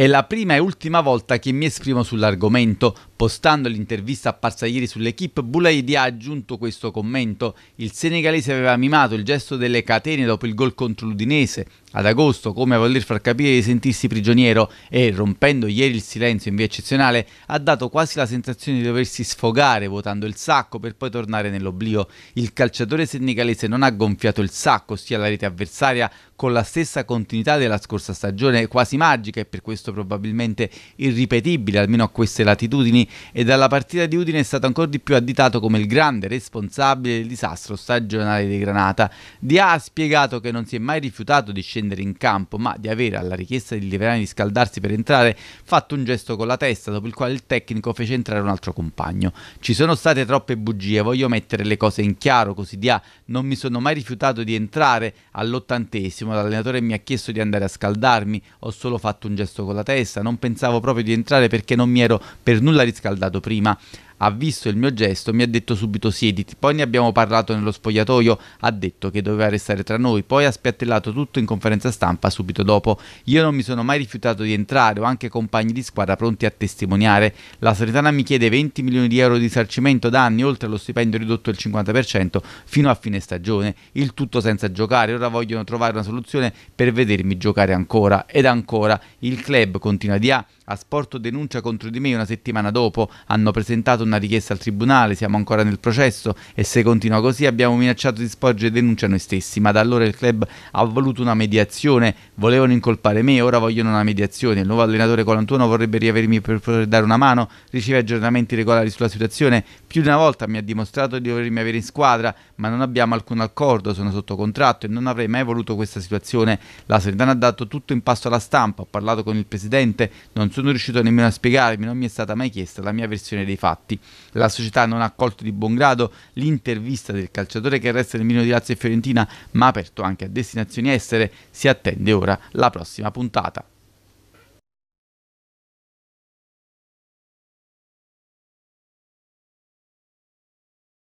È la prima e ultima volta che mi esprimo sull'argomento. Postando l'intervista apparsa ieri sull'equipe, Boulaidi ha aggiunto questo commento. Il senegalese aveva mimato il gesto delle catene dopo il gol contro l'Udinese ad agosto, come a voler far capire di sentirsi prigioniero e, rompendo ieri il silenzio in via eccezionale, ha dato quasi la sensazione di doversi sfogare vuotando il sacco per poi tornare nell'oblio. Il calciatore senegalese non ha gonfiato il sacco, ossia la rete avversaria, con la stessa continuità della scorsa stagione quasi magica e per questo passo probabilmente irripetibile, almeno a queste latitudini, e dalla partita di Udine è stato ancora di più additato come il grande responsabile del disastro stagionale di Granata. Dia ha spiegato che non si è mai rifiutato di scendere in campo, ma di avere, alla richiesta di Liverani di scaldarsi per entrare, fatto un gesto con la testa, dopo il quale il tecnico fece entrare un altro compagno. Ci sono state troppe bugie, voglio mettere le cose in chiaro, così Dia non mi sono mai rifiutato di entrare all'ottantesimo, l'allenatore mi ha chiesto di andare a scaldarmi, ho solo fatto un gesto con la la testa, non pensavo proprio di entrare perché non mi ero per nulla riscaldato prima ha visto il mio gesto, mi ha detto subito siediti, poi ne abbiamo parlato nello spogliatoio, ha detto che doveva restare tra noi, poi ha spiattellato tutto in conferenza stampa subito dopo. Io non mi sono mai rifiutato di entrare, ho anche compagni di squadra pronti a testimoniare. La Salernitana mi chiede 20 milioni di euro di risarcimento danni, oltre allo stipendio ridotto del 50% fino a fine stagione, il tutto senza giocare. Ora vogliono trovare una soluzione per vedermi giocare ancora ed ancora. Il club continua di A, a Sporto denuncia contro di me una settimana dopo, hanno presentato un una richiesta al tribunale, siamo ancora nel processo e se continua così abbiamo minacciato di sporgere denuncia noi stessi, ma da allora il club ha voluto una mediazione, volevano incolpare me, ora vogliono una mediazione, il nuovo allenatore 41 vorrebbe riavermi per poter dare una mano, riceve aggiornamenti regolari sulla situazione, più di una volta mi ha dimostrato di dovermi avere in squadra, ma non abbiamo alcun accordo, sono sotto contratto e non avrei mai voluto questa situazione, la Salernitana ha dato tutto in pasto alla stampa, ho parlato con il presidente, non sono riuscito nemmeno a spiegarmi, non mi è stata mai chiesta la mia versione dei fatti la società non ha accolto di buon grado l'intervista del calciatore che resta nel minimo di Lazio e Fiorentina, ma aperto anche a destinazioni estere, si attende ora la prossima puntata.